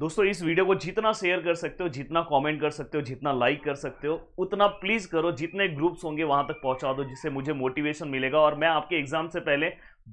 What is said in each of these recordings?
दोस्तों इस वीडियो को जितना शेयर कर सकते हो जितना कमेंट कर सकते हो जितना लाइक कर सकते हो उतना प्लीज़ करो जितने ग्रुप्स होंगे वहां तक पहुंचा दो जिससे मुझे मोटिवेशन मिलेगा और मैं आपके एग्जाम से पहले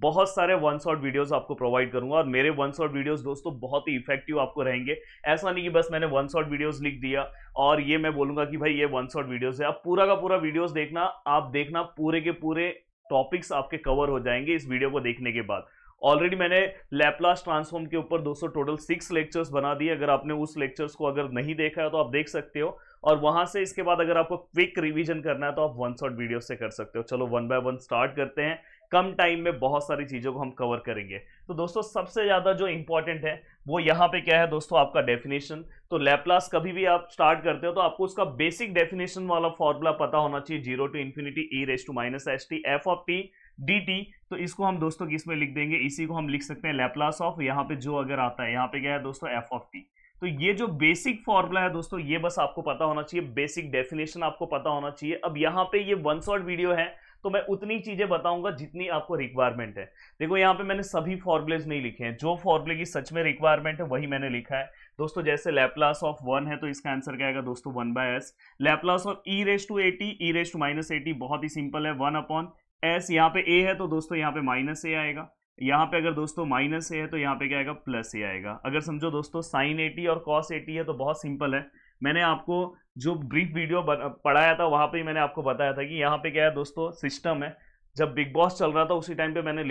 बहुत सारे वन शॉट वीडियोस आपको प्रोवाइड करूंगा और मेरे वन शॉट वीडियोस दोस्तों बहुत ही इफेक्टिव आपको रहेंगे ऐसा नहीं कि बस मैंने वन शॉट वीडियोस लिख दिया और ये मैं बोलूंगा कि भाई ये वन शॉट वीडियोस है आप पूरा का पूरा वीडियोस देखना आप देखना पूरे के पूरे टॉपिक्स आपके कवर हो जाएंगे इस वीडियो को देखने के बाद ऑलरेडी मैंने लैपलास ट्रांसफॉर्म के ऊपर 200 टोटल सिक्स लेक्चर्स बना दिए अगर आपने उस लेक्चर्स को अगर नहीं देखा है तो आप देख सकते हो और वहां से इसके बाद अगर आपको क्विक रिवीजन करना है तो आप वन शॉट वीडियो से कर सकते हो चलो वन बाय वन स्टार्ट करते हैं कम टाइम में बहुत सारी चीज़ों को हम कवर करेंगे तो दोस्तों सबसे ज़्यादा जो इंपॉर्टेंट है वो यहां पे क्या है दोस्तों आपका डेफिनेशन तो लैपलास कभी भी आप स्टार्ट करते हो तो आपको उसका बेसिक डेफिनेशन वाला फॉर्मूला पता होना चाहिए zero to infinity E raise to minus S T F of T D T तो इसको हम दोस्तों किस में लिख देंगे इसी को हम लिख सकते हैं लेप्लास ऑफ यहाँ पे जो अगर आता है यहाँ पे क्या है दोस्तों एफ ऑफ टी तो ये जो बेसिक फॉर्मूला है दोस्तों ये बस आपको पता होना चाहिए बेसिक डेफिनेशन आपको पता होना चाहिए अब यहाँ पे ये वन शॉर्ट वीडियो है तो मैं उतनी चीजें बताऊंगा जितनी आपको रिक्वायरमेंट है देखो यहाँ पे मैंने सभी फॉर्मुलेज नहीं लिखे हैं जो फॉर्मुले की सच में रिक्वायरमेंट है वही मैंने लिखा है दोस्तों जैसे लैपलास ऑफ वन है तो इसका आंसर क्या आएगा दोस्तों one by S Laplace of E raise to at E raise to minus at बहुत ही सिंपल है वन अपॉन एस यहाँ पे ए है तो दोस्तों यहाँ पे माइनस ए आएगा यहाँ पे अगर दोस्तों माइनस ए है तो यहाँ पे क्या आएगा प्लस ए आएगा अगर समझो दोस्तों साइन एटी और कॉस एटी है तो बहुत सिंपल है मैंने आपको जो ब्रीफ वीडियो पढ़ाया था वहाँ पे ही मैंने आपको बताया था कि यहाँ पे क्या है दोस्तों सिस्टम है जब बिग बॉस चल रहा था उसी टाइम पे मैंने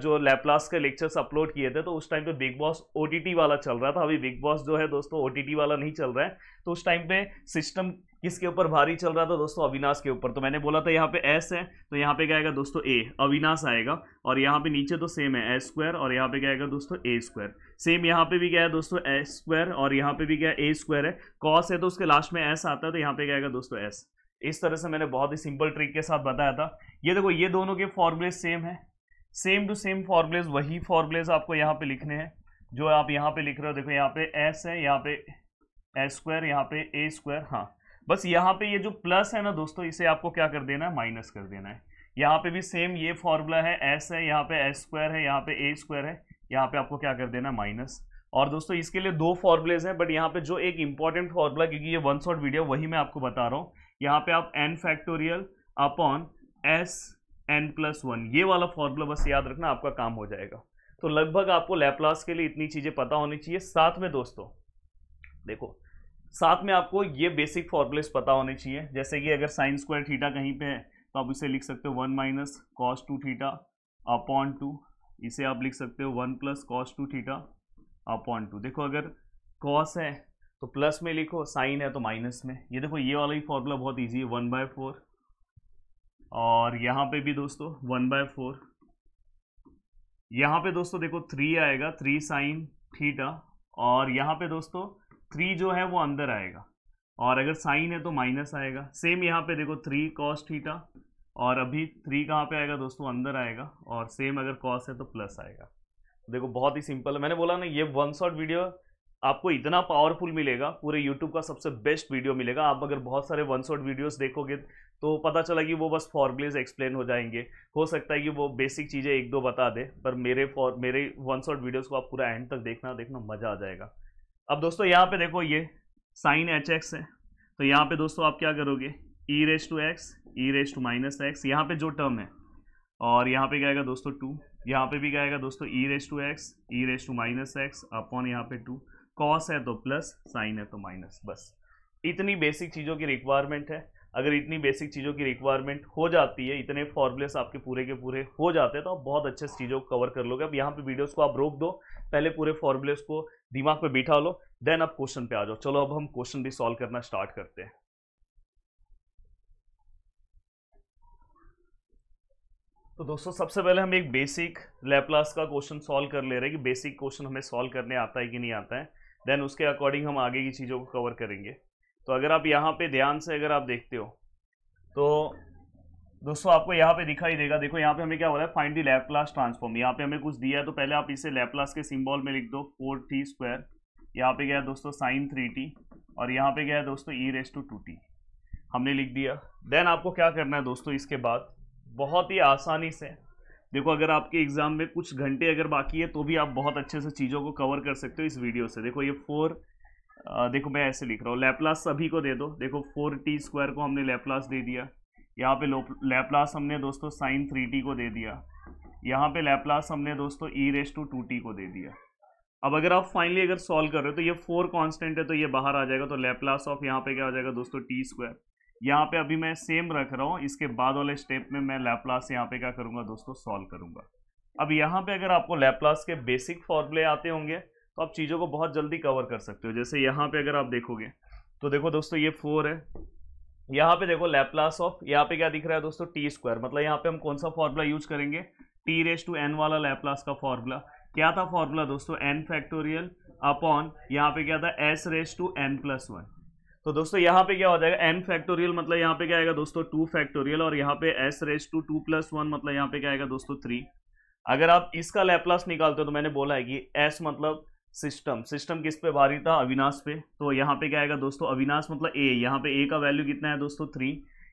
जो लैपलास के लेक्चर्स अपलोड किए थे तो उस टाइम पे बिग बॉस ओ वाला चल रहा था अभी बिग बॉस जो है दोस्तों ओ वाला नहीं चल रहा है तो उस टाइम पे सिस्टम किसके ऊपर भारी चल रहा था दोस्तों अविनाश के ऊपर तो मैंने बोला था यहाँ पे एस है तो यहाँ पे क्या आएगा दोस्तों ए अविनाश आएगा और यहाँ पे नीचे तो सेम है एस स्क्वायर और यहाँ पे क्या आएगा दोस्तों ए स्क्वायर सेम यहाँ पे भी क्या है दोस्तों एस स्क्वायर और यहाँ पे भी क्या है ए स्क्वायर है कॉस है तो उसके लास्ट में एस आता है तो यहाँ पे क्या आएगा दोस्तों एस इस तरह से मैंने बहुत ही सिंपल ट्रिक के साथ बताया था ये देखो ये दोनों के फॉर्मुलेज सेम है सेम टू सेम फॉर्मुलेज वही फॉर्मुलेज आपको यहाँ पे लिखने हैं जो आप यहाँ पे लिख रहे हो देखो यहाँ पे एस है यहाँ पे एस स्क्वायर यहाँ पे ए स्क्वायर हाँ बस यहाँ पे ये जो प्लस है ना दोस्तों इसे आपको क्या कर देना है माइनस कर देना है यहाँ पे भी सेम ये फॉर्मूला है एस है यहाँ पे एस स्क्वायर है यहाँ पे ए स्क्वायर है यहाँ पे आपको क्या कर देना है माइनस और दोस्तों इसके लिए दो फॉर्मूलेज हैं बट यहाँ पे जो एक इंपॉर्टेंट फॉर्मूला क्योंकि ये वन शॉट वीडियो वही मैं आपको बता रहा हूँ यहाँ पे आप N factorial upon S N plus one ये वाला फॉर्मूला बस याद रखना आपका काम हो जाएगा तो लगभग आपको लैपलास के लिए इतनी चीज़ें पता होनी चाहिए साथ में दोस्तों देखो साथ में आपको ये बेसिक फॉर्मुलेस पता होने चाहिए जैसे कि अगर साइन स्क्वायर थीटा कहीं पे है तो आप इसे लिख सकते हो one minus cos two theta upon two इसे आप लिख सकते हो one plus cos two theta upon two देखो अगर कॉस है तो प्लस में लिखो साइन है तो माइनस में ये देखो ये वाला ही फॉर्मूला बहुत ईजी है वन बाय फोर और यहाँ पे भी दोस्तों वन बाय फोर यहाँ पे दोस्तों देखो थ्री आएगा थ्री साइन थीटा और यहाँ पे दोस्तों थ्री जो है वो अंदर आएगा और अगर साइन है तो माइनस आएगा सेम यहाँ पे देखो थ्री कॉस थीटा और अभी थ्री कहाँ पे आएगा दोस्तों अंदर आएगा और सेम अगर कॉस है तो प्लस आएगा देखो बहुत ही सिंपल है मैंने बोला ना ये वन शॉट वीडियो आपको इतना पावरफुल मिलेगा पूरे यूट्यूब का सबसे बेस्ट वीडियो मिलेगा आप अगर बहुत सारे वन शॉट वीडियोज़ देखोगे तो पता चला कि वो बस फॉर्मुलेज एक्सप्लेन हो जाएंगे हो सकता है कि वो बेसिक चीज़ें एक दो बता दे पर मेरे फॉर मेरे वन शॉट वीडियोज़ को आप पूरा एंड तक देखना देखना मज़ा आ जाएगा अब दोस्तों यहाँ पे देखो ये साइन एच एक्स है तो यहाँ पे दोस्तों आप क्या करोगे E raise to X E raise to minus X यहाँ पे जो टर्म है और यहाँ पे गएगा दोस्तों टू यहाँ पे भी गएगा दोस्तों E raise to X E raise to minus x upon यहाँ पे टू कॉस है तो प्लस साइन है तो माइनस बस इतनी बेसिक चीज़ों की रिक्वायरमेंट है अगर इतनी बेसिक चीज़ों की रिक्वायरमेंट हो जाती है इतने फॉर्मुलेस आपके पूरे के पूरे हो जाते हैं तो आप बहुत अच्छे चीज़ों को कवर कर लोगे अब यहाँ पे वीडियोस को आप रोक दो पहले पूरे फॉर्मुलेस को दिमाग पे बिठा लो देन आप क्वेश्चन पे आ जाओ चलो अब हम क्वेश्चन भी सॉल्व करना स्टार्ट करते हैं तो दोस्तों सबसे पहले हम एक बेसिक लैपलास का क्वेश्चन सॉल्व कर ले रहे हैं कि बेसिक क्वेश्चन हमें सॉल्व करने आता है कि नहीं आता है देन उसके अकॉर्डिंग हम आगे की चीज़ों को कवर करेंगे तो अगर आप यहाँ पे ध्यान से अगर आप देखते हो तो दोस्तों आपको यहाँ पे दिखाई देगा देखो यहाँ पे हमें क्या हो रहा है फाइंड दी लैपलास ट्रांसफॉर्म यहाँ पे हमें कुछ दिया है तो पहले आप इसे लैपलास के सिंबल में लिख दो फोर टी स्क्वायर यहाँ पे गया दोस्तों साइन थ्री टी और यहाँ पे गया दोस्तों E raise to two T हमने लिख दिया देन आपको क्या करना है दोस्तों इसके बाद बहुत ही आसानी से देखो अगर आपके एग्ज़ाम में कुछ घंटे अगर बाकी है तो भी आप बहुत अच्छे से चीज़ों को कवर कर सकते हो इस वीडियो से देखो ये फोर आ, देखो मैं ऐसे लिख रहा हूँ लैपलास सभी को दे दो देखो फोर टी स्क्वायर को हमने लैपलास दे दिया यहाँ पे लैपलास हमने दोस्तों साइन थ्री टी को दे दिया यहाँ पे लैपलास हमने दोस्तों E raise to two T को दे दिया अब अगर आप फाइनली अगर सॉल्व कर रहे हो तो ये फोर कॉन्स्टेंट है तो ये बाहर आ जाएगा तो लैपलास ऑफ यहाँ पे क्या आ जाएगा दोस्तों टी स्क्वायर यहाँ पे अभी मैं सेम रख रहा हूँ इसके बाद वाले स्टेप में मैं लैपलास यहाँ पे क्या करूँगा दोस्तों सॉल्व करूँगा अब यहाँ पे अगर आपको लैपलास के बेसिक फॉर्मूले आते होंगे तो आप चीज़ों को बहुत जल्दी कवर कर सकते हो जैसे यहाँ पे अगर आप देखोगे तो देखो दोस्तों ये फोर है यहाँ पे देखो लैपलास ऑफ यहाँ पे क्या दिख रहा है दोस्तों टी स्क्वायर मतलब यहाँ पे हम कौन सा फॉर्मूला यूज करेंगे टी रेस टू एन वाला लैपलास का फॉर्मूला क्या था फॉर्मूला दोस्तों एन फैक्टोरियल अपॉन यहाँ पे क्या था S raise to N plus one तो दोस्तों यहाँ पे क्या हो जाएगा एन फैक्टोरियल मतलब यहाँ पे क्या आएगा दोस्तों टू फैक्टोरियल और यहाँ पे S raise to two plus one मतलब यहाँ पे क्या आएगा दोस्तों थ्री अगर आप इसका लैपलास निकालते हो तो मैंने बोला है कि एस मतलब सिस्टम सिस्टम किस पे भारी था अविनाश पे तो यहाँ पे क्या आएगा दोस्तों अविनाश मतलब ए यहाँ पे ए का वैल्यू कितना है दोस्तों थ्री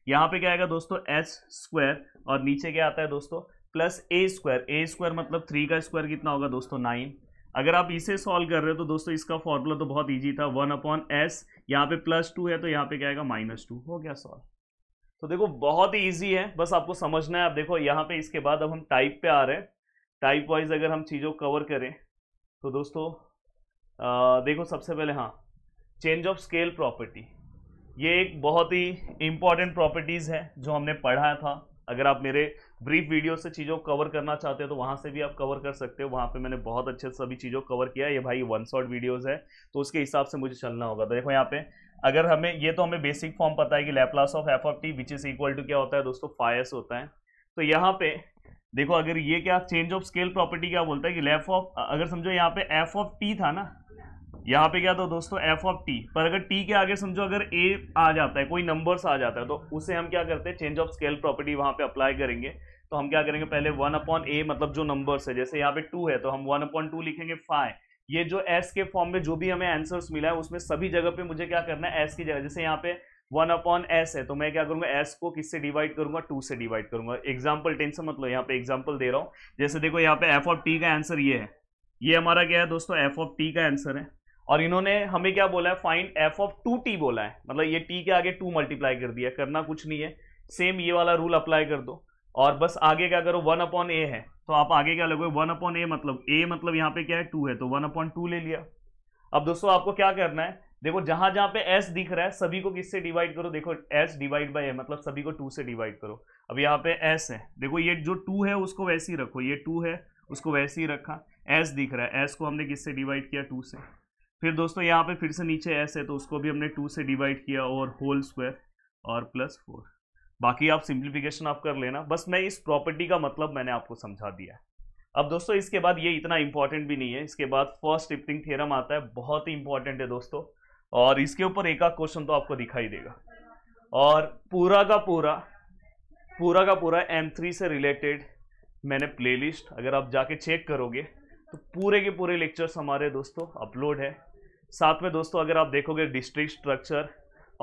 यहाँ पे क्या आएगा दोस्तों एच स्क्वायर और नीचे क्या आता है दोस्तों plus A square A square मतलब थ्री का स्क्वायर कितना होगा दोस्तों नाइन अगर आप इसे सॉल्व कर रहे हो तो दोस्तों इसका फॉर्मूला तो बहुत ईजी था वन अपॉन एस यहाँ पे प्लस टू है तो यहाँ पे क्या आएगा माइनस टू हो गया सॉल्व तो देखो बहुत ही ईजी है बस आपको समझना है आप देखो यहाँ पे इसके बाद अब हम टाइप पे आ रहे हैं टाइप वाइज अगर हम चीज़ों कवर करें तो दोस्तों देखो सबसे पहले हाँ चेंज ऑफ स्केल प्रॉपर्टी ये एक बहुत ही इम्पॉर्टेंट प्रॉपर्टीज़ है जो हमने पढ़ा था अगर आप मेरे ब्रीफ वीडियो से चीज़ों को कवर करना चाहते हो तो वहाँ से भी आप कवर कर सकते हो वहाँ पे मैंने बहुत अच्छे से सभी चीज़ों को कवर किया ये भाई वन शॉट वीडियोस है तो उसके हिसाब से मुझे चलना होगा तो देखो यहाँ पे अगर हमें ये तो हमें बेसिक फॉर्म पता है कि Laplace of F of T which is equal to क्या होता है दोस्तों फाइस होता है तो यहाँ पे देखो अगर ये क्या चेंज ऑफ स्केल प्रॉपर्टी क्या बोलता है कि लेफ ऑफ अगर समझो यहाँ पे एफ ऑफ टी था ना यहाँ पे क्या था तो दोस्तों एफ ऑफ टी पर अगर टी के आगे समझो अगर ए आ जाता है कोई नंबर्स आ जाता है तो उसे हम क्या करते हैं चेंज ऑफ स्केल प्रॉपर्टी वहाँ पे अप्लाई करेंगे तो हम क्या करेंगे पहले वन अपॉन ए मतलब जो नंबर्स है जैसे यहाँ पे टू है तो हम वन अपॉन टू लिखेंगे फाइव ये जो एस के फॉर्म में जो भी हमें आंसर्स मिला है उसमें सभी जगह पे मुझे क्या करना है एस की जगह जैसे यहाँ पे वन अपॉन एस है तो मैं क्या करूंगा एस को किससे डिवाइड करूंगा टू से डिवाइड करूंगा एग्जाम्पल टेंशन मतलब यहाँ पे एग्जाम्पल दे रहा हूँ जैसे देखो यहाँ पे एफ ऑफ टी का आंसर ये है ये हमारा क्या है दोस्तों एफ ऑफ टी का आंसर है और इन्होंने हमें क्या बोला है find F of two T बोला है मतलब ये टी के आगे टू मल्टीप्लाई कर दिया करना कुछ नहीं है सेम ये वाला रूल अप्लाई कर दो और बस आगे क्या करो वन अपॉन ए है तो आप आगे क्या लोगे वन अपॉन ए मतलब ए मतलब यहाँ पे क्या है टू है तो वन अपॉन टू ले लिया अब दोस्तों आपको क्या करना है देखो जहां जहां पे एस दिख रहा है सभी को किससे डिवाइड करो देखो एस डिवाइड बाई ए मतलब सभी को टू से डिवाइड करो अब यहाँ पे एस है देखो ये जो टू है उसको वैसे ही रखो ये टू है उसको वैसे ही रखा एस दिख रहा है एस को हमने किससे डिवाइड किया टू से फिर दोस्तों यहाँ पे फिर से नीचे एस है तो उसको भी हमने टू से डिवाइड किया और होल स्क्वायर और प्लस फोर बाकी आप सिंप्लीफिकेशन आप कर लेना बस मैं इस प्रॉपर्टी का मतलब मैंने आपको समझा दिया अब दोस्तों इसके बाद ये इतना इंपॉर्टेंट भी नहीं है इसके बाद फर्स्ट इप्टिंग थियरम आता है बहुत ही इंपॉर्टेंट है दोस्तों और इसके ऊपर एक आध क्वेश्चन तो आपको दिखाई देगा और पूरा का पूरा पूरा का पूरा थ्री से रिलेटेड मैंने प्लेलिस्ट अगर आप जाके चेक करोगे तो पूरे के पूरे लेक्चर्स हमारे दोस्तों अपलोड है साथ में दोस्तों अगर आप देखोगे डिस्ट्रिक्ट स्ट्रक्चर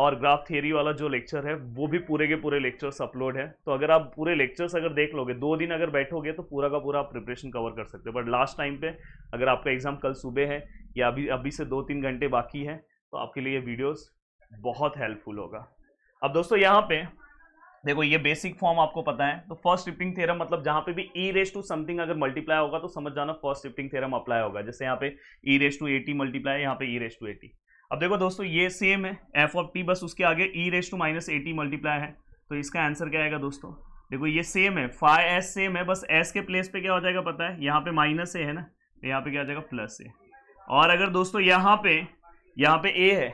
और ग्राफ थियरी वाला जो लेक्चर है वो भी पूरे के पूरे लेक्चर्स अपलोड है तो अगर आप पूरे लेक्चर्स अगर देख लोगे दो दिन अगर बैठोगे तो पूरा का पूरा आप प्रिपरेशन कवर कर सकते हो बट लास्ट टाइम पे अगर आपका एग्जाम कल सुबह है या अभी अभी से दो तीन घंटे बाकी है तो आपके लिए ये वीडियोज बहुत हेल्पफुल होगा अब दोस्तों यहाँ पर देखो ये बेसिक फॉर्म आपको पता है तो फर्स्ट शिफ्टिंग थेरम मतलब जहां पे भी ई रेस टू समथिंग अगर मल्टीप्लाई होगा तो समझ जाना फर्स्ट शिफ्टिंग थेरम अप्लाई होगा जैसे यहाँ पे E raise to at multiply यहाँ पे ई रेस टू एटी अब देखो दोस्तों ये सेम है एफ ऑफ टी बस उसके आगे E raise to minus at multiply है तो इसका आंसर क्या आएगा दोस्तों देखो ये सेम है फाइव एस सेम है बस एस के प्लेस पे क्या हो जाएगा पता है यहाँ पे माइनस ए है ना तो यहाँ पे क्या हो जाएगा प्लस ए और अगर दोस्तों यहाँ पे यहाँ पे ए है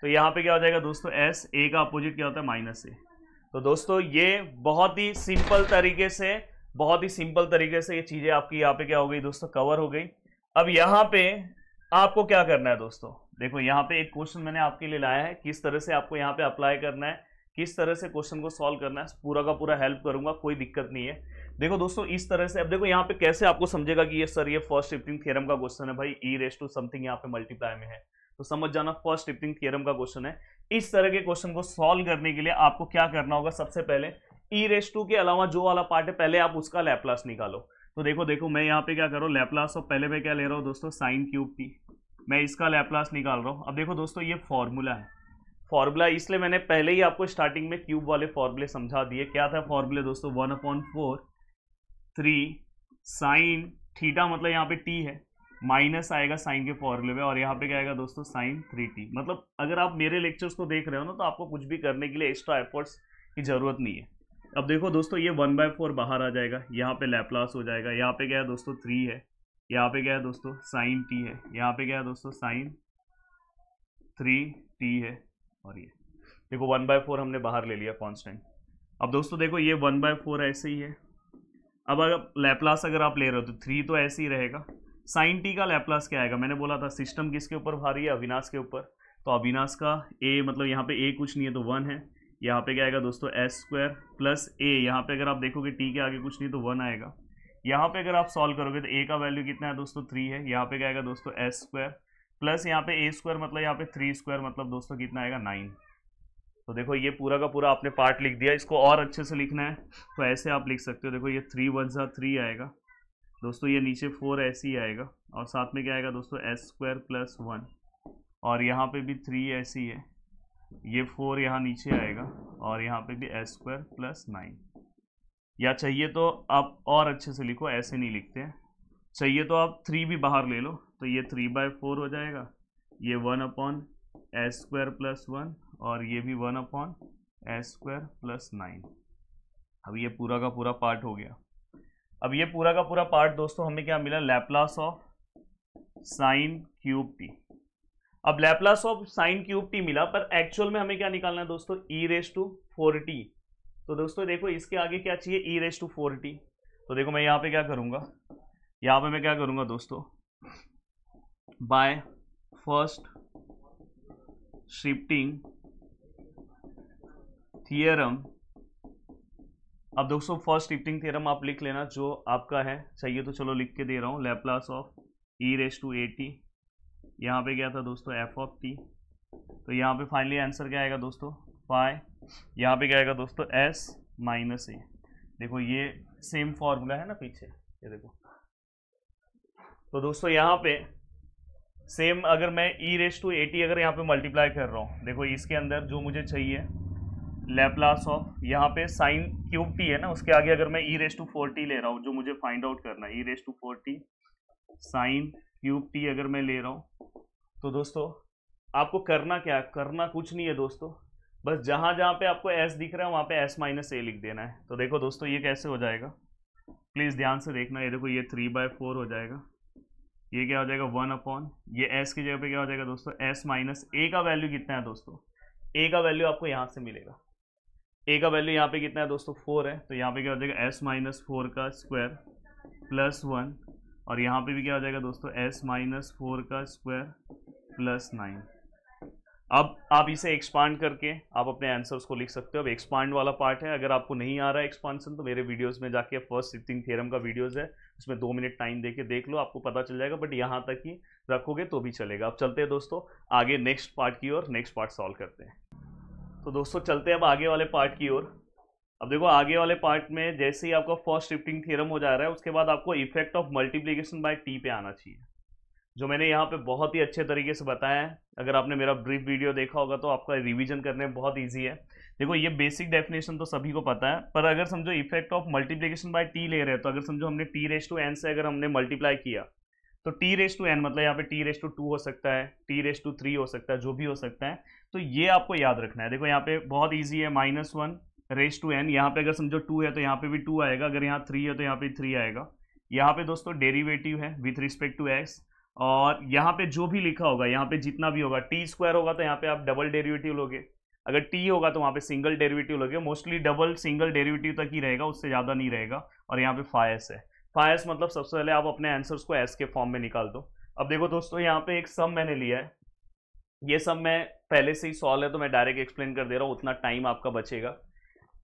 तो यहाँ पे क्या हो जाएगा दोस्तों एस ए का अपोजिट क्या होता है माइनस ए तो दोस्तों ये बहुत ही सिंपल तरीके से बहुत ही सिंपल तरीके से ये चीज़ें आपकी यहाँ पे क्या हो गई दोस्तों कवर हो गई अब यहाँ पे आपको क्या करना है दोस्तों देखो यहाँ पे एक क्वेश्चन मैंने आपके लिए लाया है किस तरह से आपको यहाँ पे अप्लाई करना है किस तरह से क्वेश्चन को सॉल्व करना है पूरा का पूरा हेल्प करूंगा कोई दिक्कत नहीं है देखो दोस्तों इस तरह से अब देखो यहाँ पे कैसे आपको समझेगा कि ये सर ये फर्स्ट शिफ्टिंग थियरम का क्वेश्चन है भाई ई रेस टू समथिंग यहाँ पे मल्टीप्लाई में है तो समझ जाना फर्स्ट शिफ्टिंग थियरम का क्वेश्चन है इस तरह के क्वेश्चन को सॉल्व करने के लिए आपको क्या करना होगा सबसे पहले ई रेस टू के अलावा जो वाला पार्ट है पहले आप उसका लैपलास निकालो तो देखो देखो मैं यहाँ पे क्या कर लैपलास और पहले मैं क्या ले रहा हूँ दोस्तों साइन क्यूब टी मैं इसका लैपलास निकाल रहा हूँ अब देखो दोस्तों ये फॉर्मूला है फॉर्मूला इसलिए मैंने पहले ही आपको स्टार्टिंग में क्यूब वाले फॉर्मूले समझा दिए क्या था फॉर्मूले दोस्तों one upon four three sine theta मतलब यहाँ पे टी है माइनस आएगा साइन के फॉर्मूले में और यहाँ पे क्या आएगा दोस्तों साइन थ्री टी मतलब अगर आप मेरे लेक्चर्स को देख रहे हो ना तो आपको कुछ भी करने के लिए एक्स्ट्रा एफर्ट्स की ज़रूरत नहीं है अब देखो दोस्तों ये वन बाय फोर बाहर आ जाएगा यहाँ पे लैपलास हो जाएगा यहाँ पे क्या है दोस्तों थ्री है यहाँ पे क्या है दोस्तों साइन टी है यहाँ पे क्या है दोस्तों साइन थ्री टी है और ये देखो वन बाय फोर हमने बाहर ले लिया कॉन्स्टेंट अब दोस्तों देखो ये वन बाय फोर ऐसे ही है अब अगर लैपलास अगर आप ले रहे हो तो थ्री तो ऐसे ही रहेगा साइन टी का लैप्लास क्या आएगा मैंने बोला था सिस्टम किसके ऊपर भारी है अविनाश के ऊपर तो अविनाश का ए मतलब यहाँ पे ए कुछ नहीं है तो वन है यहाँ पे क्या आएगा दोस्तों एस स्क्वायर प्लस ए यहाँ पे अगर आप देखोगे टी के आगे कुछ नहीं तो वन आएगा यहाँ पे अगर आप सॉल्व करोगे तो ए का वैल्यू कितना है दोस्तों थ्री है यहाँ पे क्या आएगा दोस्तों एस स्क्वायर प्लस यहाँ पे ए स्क्वायर मतलब यहाँ पे थ्री स्क्वायर मतलब दोस्तों कितना आएगा नाइन तो देखो ये पूरा का पूरा आपने पार्ट लिख दिया इसको और अच्छे से लिखना है तो ऐसे आप लिख सकते हो देखो ये थ्री वन सा थ्री आएगा दोस्तों ये नीचे फोर एस ही आएगा और साथ में क्या आएगा दोस्तों एस स्क्वायर प्लस वन और यहाँ पे भी थ्री एस ही है ये फोर यहाँ नीचे आएगा और यहाँ पे भी एस स्क्वायर प्लस नाइन या चाहिए तो आप और अच्छे से लिखो ऐसे नहीं लिखते हैं चाहिए तो आप थ्री भी बाहर ले लो तो ये थ्री बाय फोर हो जाएगा ये one upon S square plus one और ये भी one upon S square plus nine अब ये पूरा का पूरा पार्ट हो गया अब ये पूरा का पूरा पार्ट दोस्तों हमें क्या मिला Laplace of sine cube T अब Laplace of sine cube T मिला पर एक्चुअल में हमें क्या निकालना है दोस्तों E raise to four T तो दोस्तों देखो इसके आगे क्या चाहिए E raise to four T तो देखो मैं यहाँ पे क्या करूँगा यहाँ पे मैं क्या करूँगा दोस्तों बाय फर्स्ट शिफ्टिंग थियरम अब दोस्तों फर्स्ट इवनिंग थ्योरम आप लिख लेना जो आपका है चाहिए तो चलो लिख के दे रहा हूँ Laplace of E raise to A T यहाँ पे गया था दोस्तों एफ ऑफ टी तो यहाँ पे फाइनली आंसर क्या आएगा दोस्तों फाइव यहाँ पे क्या आएगा दोस्तों एस माइनस ए देखो ये सेम फॉर्मूला है ना पीछे ये देखो तो दोस्तों यहाँ पे सेम अगर मैं ई रेस टू टी अगर यहाँ पे मल्टीप्लाई कर रहा हूँ देखो इसके अंदर जो मुझे चाहिए लेप्लास ऑफ यहाँ पे साइन क्यूब टी है ना उसके आगे अगर मैं E raise to four T ले रहा हूँ जो मुझे फाइंड आउट करना है ई raise to four T sine cube T अगर मैं ले रहा हूँ तो दोस्तों आपको करना क्या है करना कुछ नहीं है दोस्तों बस जहाँ जहाँ पे आपको एस दिख रहा है वहाँ पे एस माइनस ए लिख देना है तो देखो दोस्तों ये कैसे हो जाएगा प्लीज़ ध्यान से देखना ये देखो ये थ्री बाय फोर हो जाएगा ये क्या हो जाएगा वन अपॉन ये एस की जगह पे क्या हो जाएगा दोस्तों एस माइनस ए का वैल्यू कितना है दोस्तों ए का वैल्यू आपको यहाँ से मिलेगा ए का वैल्यू यहाँ पे कितना है दोस्तों फोर है तो यहाँ पे क्या हो जाएगा एस माइनस फोर का स्क्वायर प्लस वन और यहाँ पे भी क्या हो जाएगा दोस्तों एस माइनस फोर का स्क्वायर प्लस नाइन अब आप इसे एक्सपांड करके आप अपने आंसर्स को लिख सकते हो अब एक्सपांड वाला पार्ट है अगर आपको नहीं आ रहा है एक्सपांशन तो मेरे वीडियोज में जाके फर्स्ट सिफ्टिंग थियरम का वीडियोज है उसमें दो मिनट टाइम देके देख लो आपको पता चल जाएगा बट यहाँ तक ही रखोगे तो भी चलेगा अब चलते हैं दोस्तों आगे नेक्स्ट पार्ट की और नेक्स्ट पार्ट सॉल्व करते हैं तो दोस्तों चलते हैं अब आगे वाले पार्ट की ओर अब देखो आगे वाले पार्ट में जैसे ही आपका फर्स्ट शिफ्टिंग थ्योरम हो जा रहा है उसके बाद आपको effect of multiplication by T पे आना चाहिए जो मैंने यहाँ पे बहुत ही अच्छे तरीके से बताया है अगर आपने मेरा ब्रीफ वीडियो देखा होगा तो आपका रिविजन करने में बहुत ईजी है देखो ये बेसिक डेफिनेशन तो सभी को पता है पर अगर समझो effect of multiplication by T ले रहे हैं तो अगर समझो हमने टी रेस टू एन से अगर हमने मल्टीप्लाई किया तो टी रेस टू एन मतलब यहाँ पे टी रेस टू टू हो सकता है टी रेस टू थ्री हो सकता है जो भी हो सकता है तो ये आपको याद रखना है देखो यहाँ पे बहुत ईजी है minus one raise to N यहाँ पे अगर समझो टू है तो यहाँ पे भी टू आएगा अगर यहाँ थ्री है तो यहाँ पे थ्री आएगा यहाँ पे दोस्तों डेरीवेटिव है विथ रिस्पेक्ट टू एक्स और यहाँ पे जो भी लिखा होगा यहाँ पे जितना भी होगा टी स्क्वायर होगा तो यहाँ पे आप डबल डेरिवेटिव लोगे अगर टी होगा तो वहाँ पे सिंगल डेरिवेटिव लोगे मोस्टली डबल सिंगल डेरिवेटिव तक ही रहेगा उससे ज़्यादा नहीं रहेगा और यहाँ पे फायस है फायस मतलब सबसे पहले आप अपने आंसर्स को एस के फॉर्म में निकाल दो अब देखो दोस्तों यहाँ पे एक सम मैंने लिया है ये सब मैं पहले से ही सॉल्व है तो मैं डायरेक्ट एक्सप्लेन कर दे रहा हूँ उतना टाइम आपका बचेगा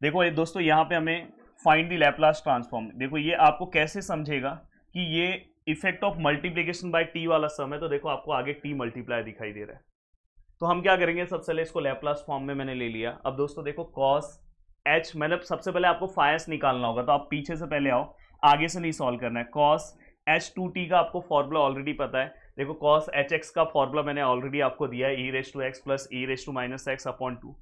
देखो ये दोस्तों यहाँ पे हमें फाइंड दी लैपलास ट्रांसफॉर्म देखो ये आपको कैसे समझेगा कि ये effect of multiplication by T वाला सम है तो देखो आपको आगे टी मल्टीप्लाई दिखाई दे रहा है तो हम क्या करेंगे सबसे पहले इसको लैपलास फॉर्म में मैंने ले लिया अब दोस्तों देखो कॉस एच मैंने सबसे पहले आपको फायस निकालना होगा तो आप पीछे से पहले आओ आगे से नहीं सॉल्व करना है कॉस एच टू टी का आपको फॉर्मूला ऑलरेडी पता है देखो कॉस एच एक्स का फॉर्मूला मैंने ऑलरेडी आपको दिया है ई raise to x plus e raise to minus x upon two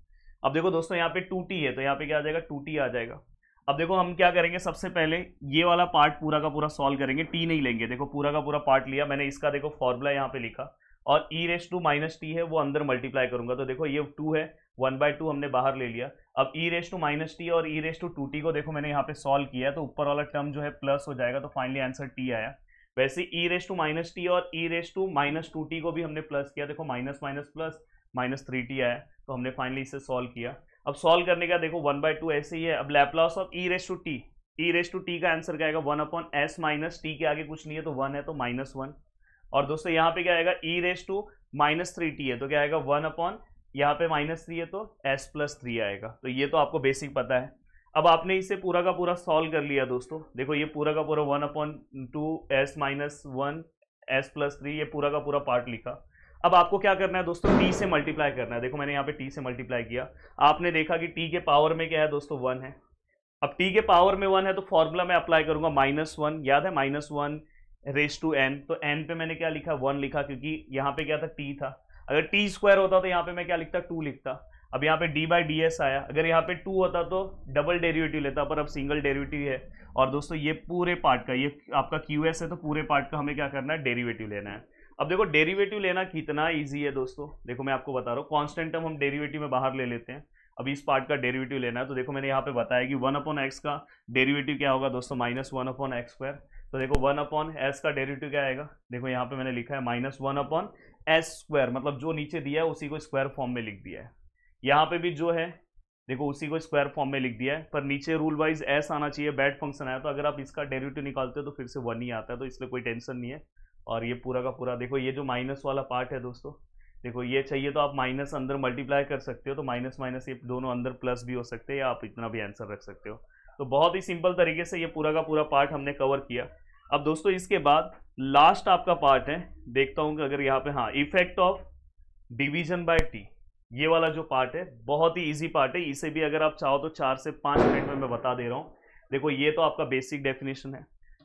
अब देखो दोस्तों यहाँ पे टू टी है तो यहाँ पे क्या आ जाएगा टू टी आ जाएगा अब देखो हम क्या करेंगे सबसे पहले ये वाला पार्ट पूरा का पूरा सॉल्व करेंगे टी नहीं लेंगे देखो पूरा का पूरा पार्ट लिया मैंने इसका देखो फॉर्मूला यहाँ पे लिखा और e raise to minus t है वो अंदर मल्टीप्लाई करूंगा तो देखो ये टू है वन बाय टू हमने बाहर ले लिया अब e raise to minus t और e raise to two T को देखो मैंने यहाँ पे सॉल्व किया तो ऊपर वाला टर्म जो है प्लस हो जाएगा तो फाइनली आंसर टी आया वैसे e raise to minus t और e raise to minus two T को भी हमने प्लस किया देखो minus minus plus minus three t आया तो हमने फाइनली इसे सॉल्व किया अब सॉल्व करने का देखो वन बाय टू ऐसे ही है अब Laplace of E raise to t e raise to t का आंसर क्या आएगा one upon s minus t के आगे कुछ नहीं है तो वन है तो माइनस वन और दोस्तों यहाँ पे क्या आएगा e raise to minus three t है तो क्या आएगा वन अपॉन यहाँ पे माइनस थ्री है तो एस प्लस थ्री आएगा तो ये तो आपको बेसिक पता है अब आपने इसे पूरा का पूरा सॉल्व कर लिया दोस्तों देखो ये पूरा का पूरा one upon two s minus one s plus three ये पूरा का पूरा पार्ट लिखा अब आपको क्या करना है दोस्तों टी से मल्टीप्लाई करना है देखो मैंने यहाँ पे टी से मल्टीप्लाई किया आपने देखा कि टी के पावर में क्या है दोस्तों वन है अब टी के पावर में वन है तो फॉर्मूला में अप्लाई करूंगा माइनस वन याद है minus one raise to n तो एन पे मैंने क्या लिखा वन लिखा क्योंकि यहाँ पे क्या था टी था अगर टी स्क्वायर होता तो यहाँ पे मैं क्या लिखता टू लिखता अब यहाँ पे डी बाई डी एस आया अगर यहाँ पे टू होता तो डबल डेरिवेटिव लेता पर अब सिंगल डेरिवेटिव है और दोस्तों ये पूरे पार्ट का ये आपका क्यू एस है तो पूरे पार्ट का हमें क्या करना है डेरिवेटिव लेना है अब देखो डेरिवेटिव लेना कितना ईजी है दोस्तों देखो मैं आपको बता रहा हूँ कॉन्स्टेंट टर्म हम डेरीवेटिव में बाहर ले लेते हैं अब इस पार्ट का डेरिवेटिव लेना है तो देखो मैंने यहाँ पे बताया कि वन अपॉन एक्स का डेरिवेटिव क्या होगा दोस्तों minus one upon x square तो देखो वन अपॉन एस का डेरिवेटिव क्या आएगा देखो यहाँ पे मैंने लिखा है minus one upon S square मतलब जो नीचे दिया है उसी को स्क्वायर फॉर्म में लिख दिया है यहाँ पे भी जो है देखो उसी को स्क्वायर फॉर्म में लिख दिया है पर नीचे रूल वाइज एस आना चाहिए बैड फंक्शन आया तो अगर आप इसका डेरिवेटिव निकालते हो तो फिर से वन ही आता है तो इसलिए कोई टेंशन नहीं है और ये पूरा का पूरा देखो ये जो माइनस वाला पार्ट है दोस्तों देखो ये चाहिए तो आप माइनस अंदर मल्टीप्लाई कर सकते हो तो माइनस माइनस ये दोनों अंदर प्लस भी हो सकते हैं या आप इतना भी आंसर रख सकते हो तो बहुत ही सिंपल तरीके से ये पूरा का पूरा पार्ट हमने कवर किया अब दोस्तों इसके बाद लास्ट आपका पार्ट है देखता हूँ कि अगर यहाँ पे हाँ effect of division by t ये वाला जो पार्ट है बहुत ही इजी पार्ट है इसे भी अगर आप चाहो तो चार से पांच मिनट में मैं बता दे रहा हूं देखो ये तो आपका बेसिक डेफिनेशन है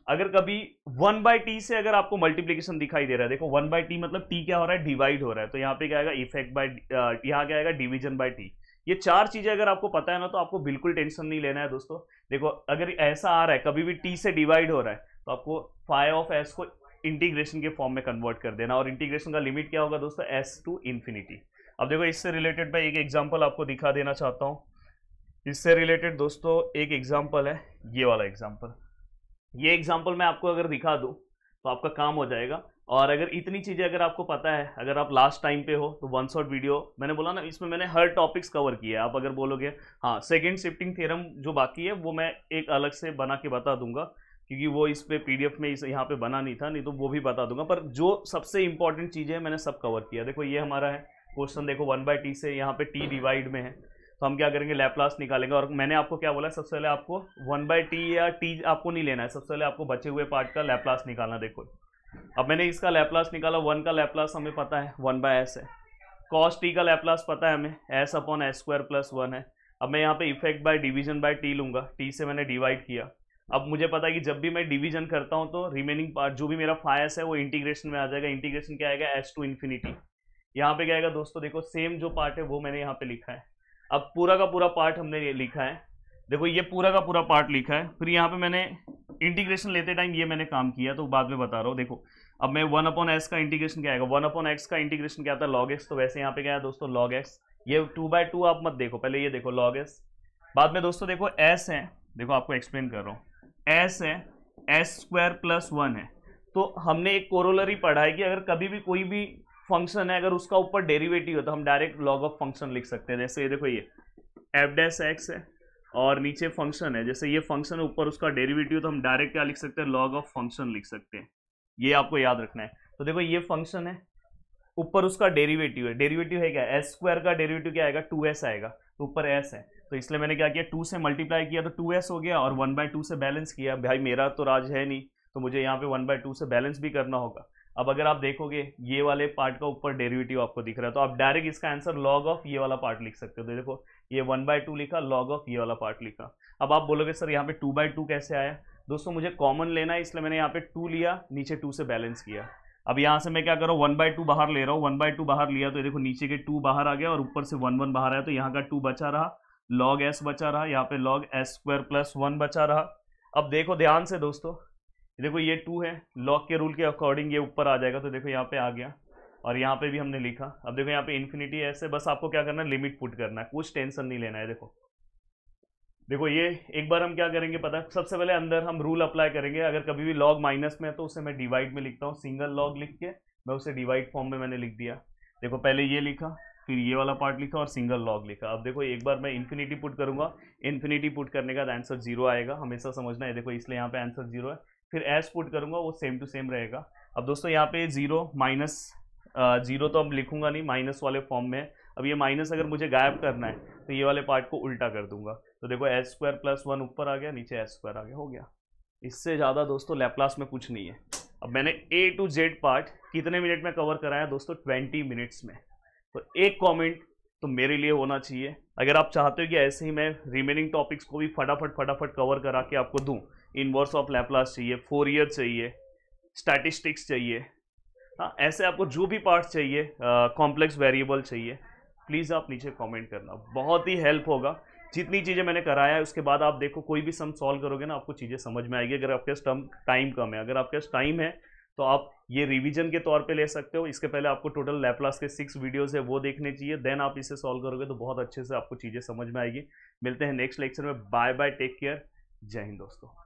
अगर कभी वन बाय टी से अगर आपको मल्टीप्लीकेशन दिखाई दे रहा है देखो वन बाय टी मतलब टी क्या हो रहा है डिवाइड हो रहा है तो यहाँ पे क्या आएगा इफेक्ट बाय यहाँ क्या आएगा डिविजन बाय टी ये चार चीजें अगर आपको पता है ना तो आपको बिल्कुल टेंशन नहीं लेना है दोस्तों देखो अगर ऐसा आ रहा है कभी भी टी से डिवाइड हो रहा है तो आपको फाइव ऑफ एस को इंटीग्रेशन के फॉर्म में कन्वर्ट कर देना और इंटीग्रेशन का लिमिट क्या होगा दोस्तों एस टू इन्फिनिटी अब देखो इससे रिलेटेड मैं एक एग्जाम्पल आपको दिखा देना चाहता हूँ इससे रिलेटेड दोस्तों एक एग्जाम्पल है ये वाला एग्जाम्पल ये एग्जाम्पल मैं आपको अगर दिखा दूँ तो आपका काम हो जाएगा और अगर इतनी चीज़ें अगर आपको पता है अगर आप लास्ट टाइम पे हो तो वन शॉट वीडियो मैंने बोला ना इसमें मैंने हर टॉपिक्स कवर किया है आप अगर बोलोगे हाँ सेकेंड शिफ्टिंग थेरम जो बाकी है वो मैं एक अलग से बना के बता दूंगा क्योंकि वो इस पर पी में इस यहाँ पे बना नहीं था नहीं तो वो भी बता दूंगा पर जो सबसे इंपॉर्टेंट चीज़ें मैंने सब कवर किया देखो ये हमारा है क्वेश्चन देखो वन बाई टी से यहाँ पे टी डिवाइड में है तो हम क्या करेंगे लैपलास निकालेंगे और मैंने आपको क्या बोला सबसे पहले आपको वन बाई टी या टी आपको नहीं लेना है सबसे पहले आपको बचे हुए पार्ट का लैपलास निकालना देखो अब मैंने इसका लैपलास निकाला वन का लैपलास हमें पता है वन बाय एस है कॉस टी का लैपलास पता है हमें s upon S square plus one है अब मैं यहाँ पे effect by division by t लूंगा टी से मैंने डिवाइड किया अब मुझे पता है कि जब भी मैं डिवीजन करता हूँ तो रिमेनिंग पार्ट जो भी मेरा फायस है वो इंटीग्रेशन में आ जाएगा इंटीग्रेशन क्या आएगा एस टू इन्फिनिटी यहाँ पे क्या आएगा दोस्तों देखो सेम जो पार्ट है वो मैंने यहाँ पे लिखा है अब पूरा का पूरा पार्ट हमने ये लिखा है देखो ये पूरा का पूरा पार्ट लिखा है फिर यहाँ पे मैंने इंटीग्रेशन लेते टाइम ये मैंने काम किया तो बाद में बता रहा हूँ देखो अब मैं वन अपॉन एक्स का इंटीग्रेशन क्या आएगा वन अपॉन एक्स का इंटीग्रेशन क्या था लॉग एक्स तो वैसे यहाँ पे क्या है दोस्तों लॉग एक्स ये टू बाय टू आप मत देखो पहले ये देखो लॉग एक्स बाद में दोस्तों देखो एस है देखो आपको एक्सप्लेन कर रहा हूँ एस है एस स्क्वायर प्लस वन है तो हमने एक कोरोलरी पढ़ा है कि अगर कभी भी कोई भी फंक्शन है अगर उसका ऊपर डेरिवेटिव हो तो हम डायरेक्ट लॉग ऑफ फंक्शन लिख सकते हैं जैसे ये देखो ये एफ डैस एक्स है और नीचे फंक्शन है जैसे ये फंक्शन ऊपर उसका डेरिवेटिव तो हम डायरेक्ट क्या लिख सकते हैं लॉग ऑफ फंक्शन लिख सकते हैं ये आपको याद रखना है तो देखो ये फंक्शन है ऊपर उसका डेरिवेटिव है डेरिवेटिव है क्या एस स्क्वायर का डेरिवेटिव क्या आएगा टू एस आएगा तो ऊपर एस है तो इसलिए मैंने क्या किया टू से मल्टीप्लाई किया तो टू एस हो गया और वन बाय टू से बैलेंस किया भाई मेरा तो राज है नहीं तो मुझे यहाँ पे वन बाय टू से बैलेंस भी करना होगा अब अगर आप देखोगे ये वाले पार्ट का ऊपर डेरिवेटिव आपको दिख रहा है तो आप डायरेक्ट इसका आंसर लॉग ऑफ ये वाला पार्ट लिख सकते हो तो देखो ये वन बाय टू लिखा लॉग ऑफ ये वाला पार्ट लिखा अब आप बोलोगे सर यहाँ पे टू बाय टू कैसे आया दोस्तों मुझे कॉमन लेना है इसलिए मैंने यहाँ पे टू लिया नीचे टू से बैलेंस किया अब यहाँ से मैं क्या कर रहा हूँ वन बाय टू बाहर ले रहा हूँ वन बाय टू बाहर लिया तो देखो नीचे के टू बाहर आ गया और ऊपर से वन वन बाहर आया तो यहाँ का टू बचा रहा लॉग एस बचा रहा यहाँ पे log s square plus one बचा रहा अब देखो ध्यान से दोस्तों देखो ये टू है लॉक के रूल के अकॉर्डिंग ये ऊपर आ जाएगा तो देखो यहाँ पे आ गया और यहाँ पे भी हमने लिखा अब देखो यहाँ पे इन्फिनिटी ऐसे बस आपको क्या करना है लिमिट पुट करना है कुछ टेंशन नहीं लेना है देखो देखो ये एक बार हम क्या करेंगे पता सबसे पहले अंदर हम रूल अप्लाई करेंगे अगर कभी भी लॉग माइनस में है तो उसे मैं डिवाइड में लिखता हूँ सिंगल लॉग लिख के मैं उसे डिवाइड फॉर्म में मैंने लिख दिया देखो पहले ये लिखा फिर ये वाला पार्ट लिखा और सिंगल लॉग लिखा अब देखो एक बार मैं इन्फिनिटी पुट करूंगा इन्फिनिटी पुट करने का आंसर जीरो आएगा हमेशा समझना है देखो इसलिए यहाँ पे आंसर जीरो है फिर एस पुट करूँगा वो सेम टू सेम रहेगा अब दोस्तों यहाँ पे जीरो माइनस जीरो तो अब लिखूंगा नहीं माइनस वाले फॉर्म में अब ये माइनस अगर मुझे गायब करना है तो ये वाले पार्ट को उल्टा कर दूंगा तो देखो एस स्क्वायर प्लस वन ऊपर आ गया नीचे एस स्क्वायर आ गया हो गया इससे ज़्यादा दोस्तों लैपलास में कुछ नहीं है अब मैंने ए टू जेड पार्ट कितने मिनट में कवर कराया दोस्तों ट्वेंटी मिनट्स में तो एक कॉमेंट तो मेरे लिए होना चाहिए अगर आप चाहते हो कि ऐसे ही मैं रिमेनिंग टॉपिक्स को भी फटाफट फटाफट कवर करा के आपको दूँ इनवर्स ऑफ लैपलास चाहिए फोर ईयर चाहिए स्टैटिस्टिक्स चाहिए हाँ ऐसे आपको जो भी पार्ट्स चाहिए कॉम्प्लेक्स वेरिएबल चाहिए प्लीज़ आप नीचे कमेंट करना बहुत ही हेल्प होगा जितनी चीज़ें मैंने कराया है उसके बाद आप देखो कोई भी सम सॉल्व करोगे ना आपको चीज़ें समझ में आएगी अगर आपके पास टाइम कम है अगर आपके पास टाइम है तो आप ये रिवीजन के तौर पे ले सकते हो इसके पहले आपको टोटल लैपलास के सिक्स वीडियोस है वो देखने चाहिए देन आप इसे सॉल्व करोगे तो बहुत अच्छे से आपको चीज़ें समझ में आएगी मिलते हैं नेक्स्ट लेक्चर में बाय बाय टेक केयर जय हिंद दोस्तों